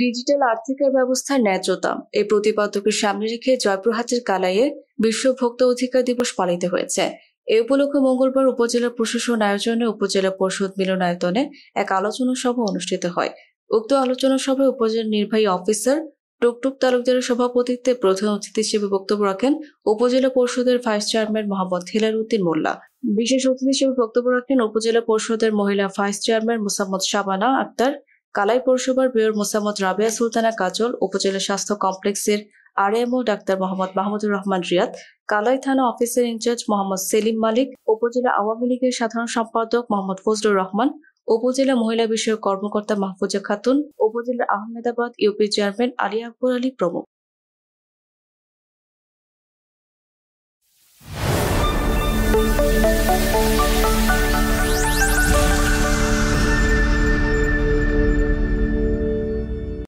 digital আর্থিকের ব্যবস্থার ন্যায্যতা এই প্রতিপাদ্যকে সামনে রেখে জয়প্রহাটের কালাইয়ে বিশ্ব ভক্ত অধিকার দিবস পালিত হয়েছে এ উপলক্ষে মঙ্গলবার উপজেলা প্রশাসন আয়োজনে উপজেলা পরিষদ মিলনায়তনে এক আলোচনা সভা অনুষ্ঠিত হয় উক্ত আলোচনা সভায় উপজেলা নির্বাহী অফিসার টুকটুক তালুকদারের সভাপতিত্বে প্রধান অতিথি হিসেবে বক্তব্য রাখেন উপজেলা পরিষদের ভাইস চেয়ারম্যান মোহাম্মদ হিলাল উদ্দিন মোল্লা বিশেষ অতিথি হিসেবে বক্তব্য রাখেন উপজেলা পরিষদের মহিলা ভাইস চেয়ারম্যান মোসাম্মদ শাবানা আক্তার কালাই পৌরসভার মেয়র মোসাম্মদ রাবেয়া সুলতানা কাজল উপজেলা স্বাস্থ্য কমপ্লেক্সের আরএমও ডাক্তার মোহাম্মদ মাহমুদুর রহমান রিয়াদ কালাই থানা অফিসের ইনচার্জ মোহাম্মদ সেলিম মালিক উপজেলা আওয়ামী লীগের সাধারণ সম্পাদক মোহাম্মদ ফজলুর রহমান উপজেলা মহিলা বিষয়ক কর্মকর্তা মাহফুজা খাতুন উপজেলা আহমেদাবাদ ইউপি চেয়ারম্যান আলী আকবর আলী প্রমুখ